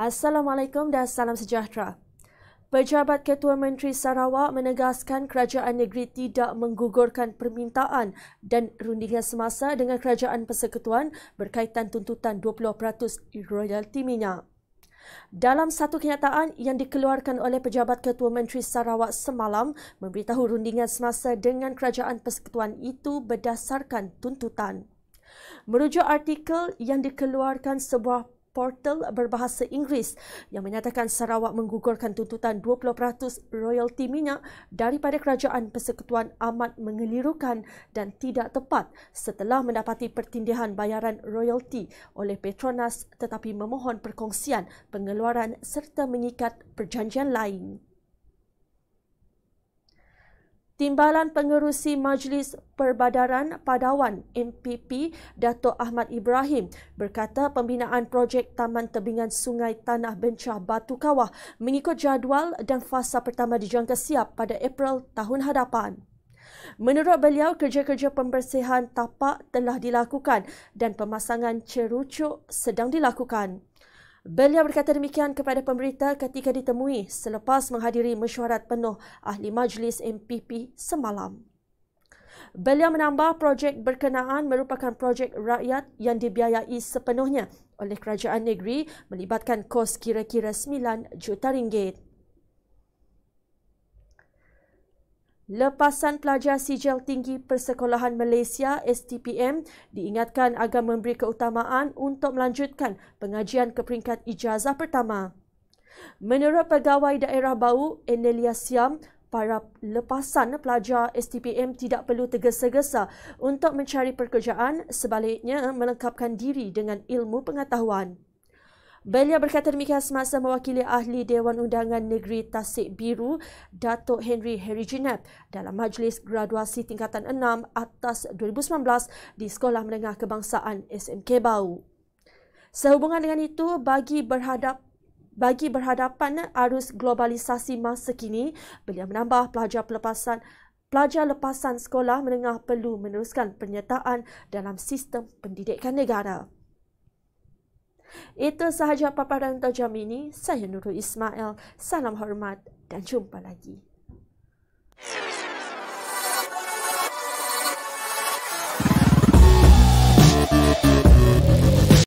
Assalamualaikum dan salam sejahtera. Pejabat Ketua Menteri Sarawak menegaskan kerajaan negeri tidak menggugurkan permintaan dan rundingan semasa dengan kerajaan persekutuan berkaitan tuntutan 20% royalti minyak. Dalam satu kenyataan yang dikeluarkan oleh Pejabat Ketua Menteri Sarawak semalam memberitahu rundingan semasa dengan kerajaan persekutuan itu berdasarkan tuntutan. Merujuk artikel yang dikeluarkan sebuah portal berbahasa Inggeris yang menyatakan Sarawak menggugurkan tuntutan 20% royalti minyak daripada kerajaan persekutuan amat mengelirukan dan tidak tepat setelah mendapati pertindihan bayaran royalti oleh Petronas tetapi memohon perkongsian pengeluaran serta menyikat perjanjian lain. Timbalan Pengerusi Majlis Perbadaran Padawan MPP Dato' Ahmad Ibrahim berkata pembinaan projek Taman Tebingan Sungai Tanah Bencah Batu Kawah mengikut jadual dan fasa pertama dijangka siap pada April tahun hadapan. Menurut beliau, kerja-kerja pembersihan tapak telah dilakukan dan pemasangan cerucuk sedang dilakukan. Beliau berkata demikian kepada pemberita ketika ditemui selepas menghadiri mesyuarat penuh ahli majlis MPP semalam. Beliau menambah projek berkenaan merupakan projek rakyat yang dibiayai sepenuhnya oleh kerajaan negeri melibatkan kos kira-kira 9 juta ringgit. Lepasan pelajar sijil tinggi Persekolahan Malaysia STPM diingatkan agar memberi keutamaan untuk melanjutkan pengajian ke peringkat ijazah pertama. Menurut pegawai daerah bau Enelia Siam, para lepasan pelajar STPM tidak perlu tergesa-gesa untuk mencari pekerjaan sebaliknya melengkapkan diri dengan ilmu pengetahuan. Beliau berkata demikian semasa mewakili ahli Dewan Undangan Negeri Tasik Biru, Datuk Henry Herijinap dalam majlis graduasi tingkatan 6 atas 2019 di Sekolah Menengah Kebangsaan SMK Bau. Sehubungan dengan itu, bagi berhadap bagi berhadapan arus globalisasi masa kini, beliau menambah pelajar pelepasan pelajar lepasan sekolah menengah perlu meneruskan penyertaan dalam sistem pendidikan negara. Itu sahaja paparan untuk ini. Saya Nurul Ismail. Salam hormat dan jumpa lagi. Seriously?